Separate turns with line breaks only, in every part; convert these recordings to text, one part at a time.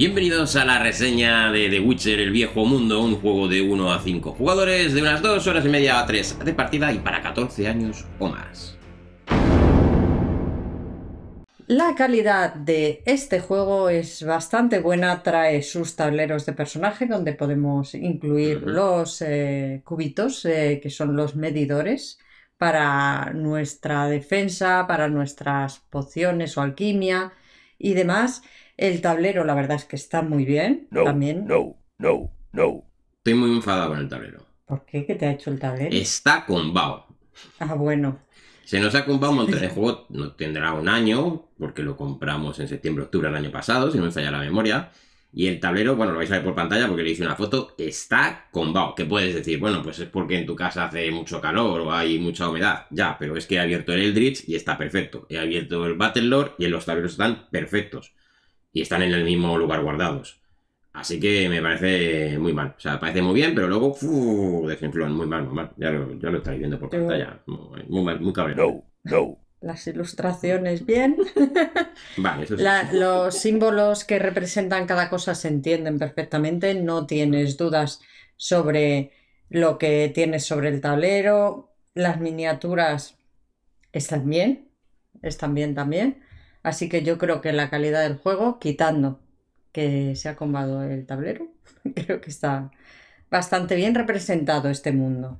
Bienvenidos a la reseña de The Witcher El Viejo Mundo, un juego de 1 a 5 jugadores de unas 2 horas y media a 3 de partida y para 14 años o más.
La calidad de este juego es bastante buena, trae sus tableros de personaje donde podemos incluir los eh, cubitos eh, que son los medidores para nuestra defensa, para nuestras pociones o alquimia y demás. El tablero, la verdad es que está muy bien.
No, también. No, no, no. Estoy muy enfadado con el tablero.
¿Por qué? ¿Qué te ha hecho el tablero?
Está combado.
Ah, bueno.
Se nos ha combado un montón de juego, no tendrá un año, porque lo compramos en septiembre, octubre del año pasado, si no me falla la memoria. Y el tablero, bueno, lo vais a ver por pantalla porque le hice una foto, está combado. ¿Qué puedes decir, bueno, pues es porque en tu casa hace mucho calor o hay mucha humedad. Ya, pero es que he abierto el Eldritch y está perfecto. He abierto el Battlelord y los tableros están perfectos y están en el mismo lugar guardados. Así que me parece muy mal. O sea, parece muy bien, pero luego uf, de ejemplo, muy mal, muy mal. Ya lo, estáis viendo por pantalla. Muy, mal, cabrón.
Las ilustraciones bien. los símbolos que representan cada cosa se entienden perfectamente. No tienes dudas sobre lo que tienes sobre el tablero. Las miniaturas están bien. Están bien también. Así que yo creo que la calidad del juego, quitando que se ha combado el tablero, creo que está bastante bien representado este mundo.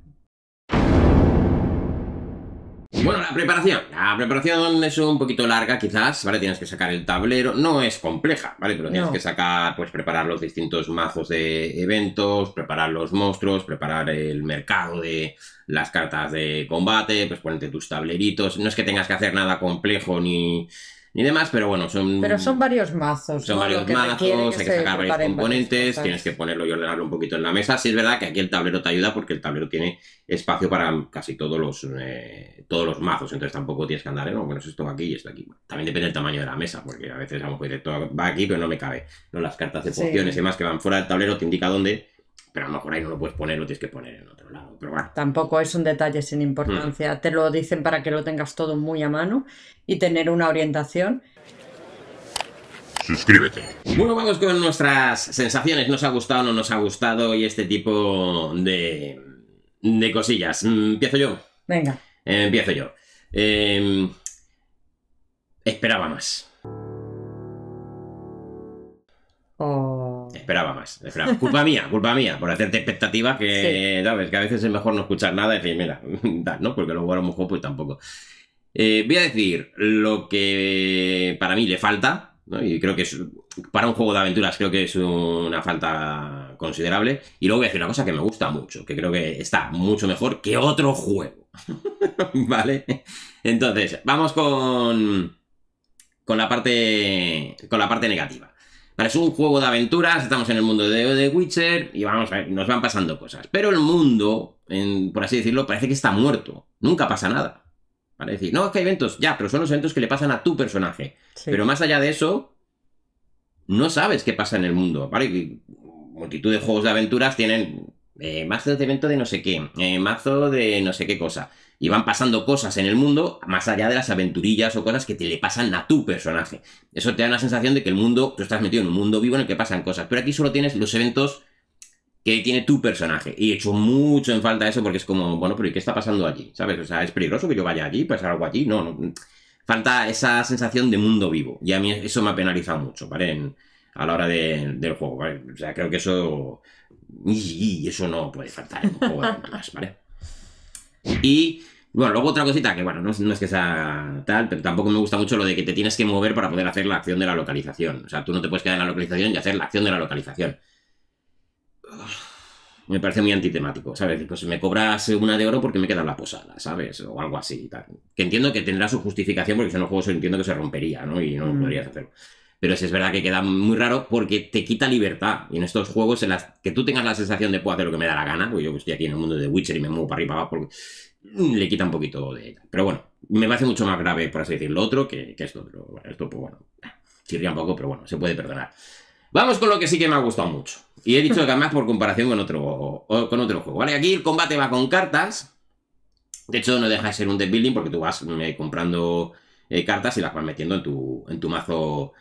Bueno, la preparación. La preparación es un poquito larga, quizás, ¿vale? Tienes que sacar el tablero. No es compleja, ¿vale? Pero tienes que sacar, pues, preparar los distintos mazos de eventos, preparar los monstruos, preparar el mercado de las cartas de combate, pues ponerte tus tableritos. No es que tengas que hacer nada complejo ni ni demás, pero bueno, son... Pero son
varios mazos. Son varios mazos, hay que sacar varios componentes, tienes que
ponerlo y ordenarlo un poquito en la mesa. Sí es verdad que aquí el tablero te ayuda porque el tablero tiene espacio para casi todos los, eh, todos los mazos, entonces tampoco tienes que andar, ¿eh? Oh, no, bueno, esto va aquí y esto aquí. También depende del tamaño de la mesa, porque a veces a lo mejor va aquí, pero no me cabe. ¿no? Las cartas de pociones y demás que van fuera del tablero te indica dónde, pero a lo mejor ahí no lo puedes poner, lo tienes que poner en otro
lado. Pero bueno. Tampoco es un detalle sin importancia. Mm. Te lo dicen para que lo tengas todo muy a mano y tener una orientación. Suscríbete. Bueno, vamos
con nuestras sensaciones. ¿Nos ha gustado o no nos ha gustado? Y este tipo de, cosillas. Mm, empiezo yo. Venga. Eh, empiezo yo. Em, esperaba más. Oh esperaba más. Esperaba. Culpa mía, culpa mía, por hacerte expectativas que, ¿sabes? Que a veces es mejor no escuchar nada y decir, mira, da, ¿no? Porque luego a lo mejor pues tampoco. Eh, voy a decir lo que para mí le falta, Y creo que es, para un juego de aventuras creo que es una falta considerable. Y luego voy a decir una cosa que me gusta mucho, que creo que está mucho mejor que otro juego. ¿Vale? Entonces, vamos con, con, la parte, con la parte negativa. Es un juego de aventuras, estamos en el mundo de The Witcher y vamos a ver, nos van pasando cosas. Pero el mundo, en, por así decirlo, parece que está muerto. Nunca pasa nada. Para decir, no, es que hay eventos, ya, pero son los eventos que le pasan a tu personaje. Pero más allá de eso, no sabes qué pasa en el mundo. ¿vale? multitud de juegos de aventuras tienen eh, mazo de evento de no sé qué, eh, mazo de no sé qué cosa. Y van pasando cosas en el mundo más allá de las aventurillas o cosas que te le pasan a tu personaje. Eso te da una sensación de que el mundo, tú estás metido en un mundo vivo en el que pasan cosas. Pero aquí solo tienes los eventos que tiene tu personaje. Y he hecho mucho en falta eso porque es como, bueno, pero ¿y qué está pasando allí? ¿Sabes? O sea, es peligroso que yo vaya allí, pasar algo allí. No, no. Falta esa sensación de mundo vivo. Y a mí eso me ha penalizado mucho, ¿vale? a la hora del juego, O sea, creo que eso y eso no puede faltar en un juego de ¿vale? Y bueno, luego otra cosita que, bueno, no, es que sea tal, pero tampoco me gusta mucho lo de que te tienes que mover para poder hacer la acción de la localización. O sea, tú no te puedes quedar en la localización y hacer la acción de la localización. Me parece muy antitemático, ¿sabes? me cobras una de oro porque me queda la posada, ¿sabes? O algo así y tal. Que entiendo que tendrá su justificación porque si no el entiendo que se rompería, ¿no? Y no mm. podrías hacerlo pero sí es verdad que queda muy raro porque te quita libertad. Y en estos juegos, en las que tú tengas la sensación de puedo hacer lo que me da la gana, pues yo estoy aquí en el mundo de Witcher y me muevo para arriba para abajo, porque mm, le quita un poquito de... Pero bueno, me parece mucho más grave, por así decirlo, otro que, que esto. esto, pues bueno, chirría un poco, pero bueno, se puede perdonar. Vamos con lo que sí que me ha gustado mucho. Y he dicho que además por comparación con otro, con otro juego. Vale, aquí el combate va con cartas. De hecho, no deja de ser un deck building porque tú vas mm, eh, comprando eh, cartas y las vas metiendo tu, en tu mazo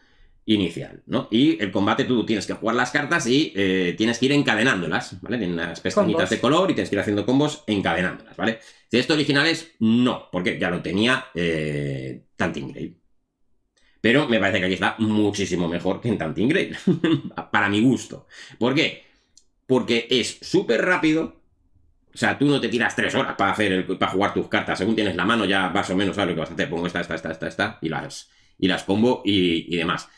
inicial, ¿no? Y el combate tú tienes que jugar las cartas y eh, tienes que ir encadenándolas, ¿vale? En unas pestañitas de color y tienes que ir haciendo combos encadenándolas, ¿vale? si esto es no, porque ya lo tenía eh, Tanting Pero me parece que aquí está muchísimo mejor que en Tanting Grail, para mi gusto. ¿Por qué? Porque es súper rápido, o sea, tú no te tiras tres horas para, hacer para jugar tus cartas. Según tienes la mano, ya más o menos sabes lo que vas a hacer. Pongo esta, esta, esta, esta, esta y las, y las combo y demás.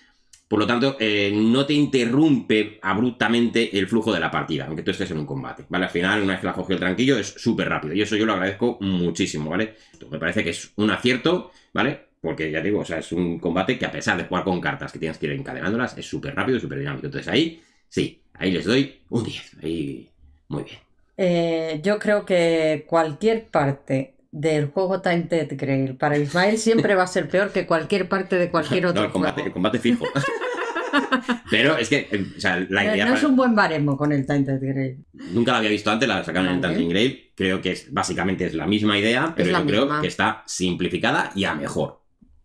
Por lo tanto, eh, no te interrumpe abruptamente el flujo de la partida, aunque tú estés en un combate, ¿vale? Al final, una vez que la cogió el tranquillo, es súper rápido. Y eso yo lo agradezco muchísimo, ¿vale? me parece que es un acierto, ¿vale? Porque ya digo, o sea, es un combate que a pesar de jugar con cartas que tienes que ir encadenándolas, es súper rápido súper dinámico. Entonces ahí, sí, ahí les doy un 10. Ahí, muy bien.
Eh, yo creo que cualquier parte del juego Time Grail para Ismael siempre va a ser peor que cualquier parte de cualquier otro. No, el combate,
combate fijo. Pero es que, eh, la idea. No es un
buen baremo con el Tinted Grail.
Nunca la había visto antes, la sacaron en el Time Creo que básicamente es la misma idea, pero yo creo que está simplificada y a mejor.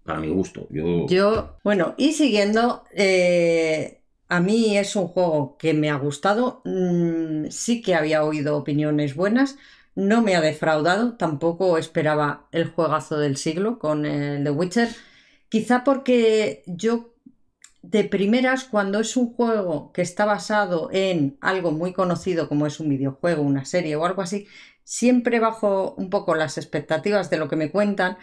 Para mi gusto.
Yo. bueno, y siguiendo. Eh, a mí es un juego que me ha gustado. Mm, sí que había oído opiniones buenas, no me ha defraudado, tampoco esperaba el juegazo del siglo con el The Witcher, quizá porque yo de primeras cuando es un juego que está basado en algo muy conocido como es un videojuego, una serie o algo así, siempre bajo un poco las expectativas de lo que me cuentan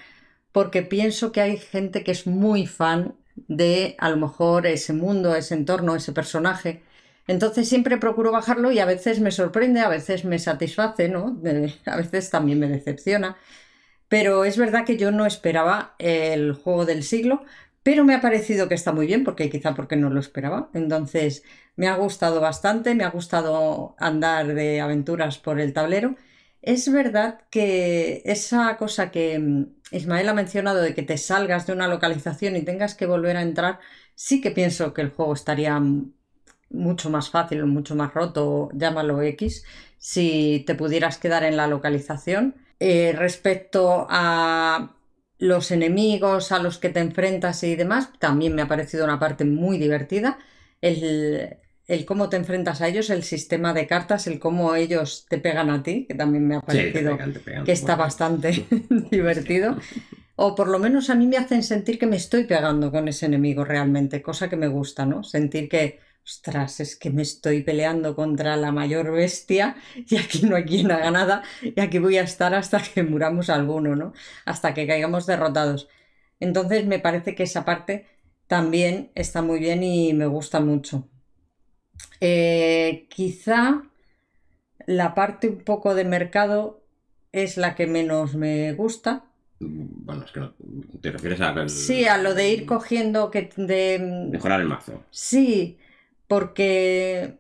porque pienso que hay gente que es muy fan de a lo mejor ese mundo, ese entorno, ese personaje entonces siempre procuro bajarlo y a veces me sorprende, a veces me satisface, ¿no? a veces también me decepciona. Pero es verdad que yo no esperaba el juego del siglo, pero me ha parecido que está muy bien, porque quizá porque no lo esperaba. Entonces me ha gustado bastante, me ha gustado andar de aventuras por el tablero. Es verdad que esa cosa que mm, Ismael ha mencionado de que te salgas de una localización y tengas que volver a entrar, sí que pienso que el juego estaría mm, mucho más fácil, mucho más roto, llámalo X, si te pudieras quedar en la localización. Eh, respecto a los enemigos a los que te enfrentas y demás, también me ha parecido una parte muy divertida. El, cómo te enfrentas a ellos, el sistema de cartas, el cómo ellos te pegan a ti, que también me ha parecido que está bastante divertido. O por lo menos a mí me hacen sentir que me estoy pegando con ese enemigo realmente, cosa que me gusta, ¿no? Sentir que, ostras, es que me estoy peleando contra la mayor bestia y aquí no hay quien haga nada y aquí voy a estar hasta que muramos alguno, ¿no? Hasta que caigamos derrotados. Entonces me parece que esa parte también está muy bien y me gusta mucho. Eh, quizá la parte un poco de mercado es la que menos me gusta,
bueno, es que te refieres a... sí, a
lo de ir cogiendo que... De, mm,
mejorar el mazo.
Sí, porque,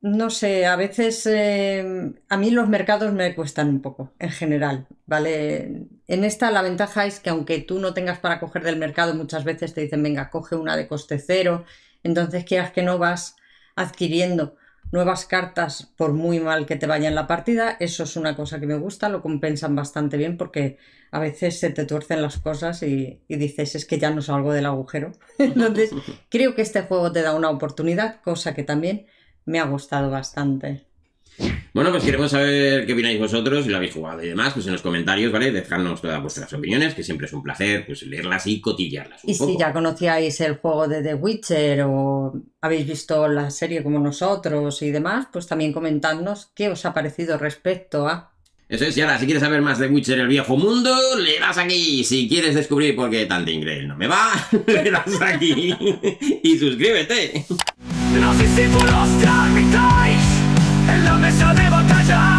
no sé, a veces eh, a mí los mercados me cuestan un poco, en general, ¿vale? En esta la ventaja es que aunque tú no tengas para coger del mercado, muchas veces te dicen, venga, coge una de coste cero, entonces quieras que no vas adquiriendo nuevas cartas por muy mal que te vaya en la partida. Eso es una cosa que me gusta, lo compensan bastante bien porque a veces se te tuercen las cosas y, y dices es que ya no salgo del agujero. Entonces creo que este juego te da una oportunidad, cosa que también me ha gustado bastante.
Bueno, pues queremos saber qué opináis vosotros, si lo habéis jugado y demás, pues en los comentarios, ¿vale? Dejadnos todas vuestras opiniones, que siempre es un placer pues leerlas y cotillarlas.
y si ya conocíais el juego de The Witcher o habéis visto la serie como nosotros y demás, pues también comentadnos qué os ha parecido respecto a...
Eso es, y ahora, si quieres saber más de Witcher el viejo mundo, le das aquí. Si quieres descubrir por qué tanto inglés no me va, le das aquí. y suscríbete. Deixa de you.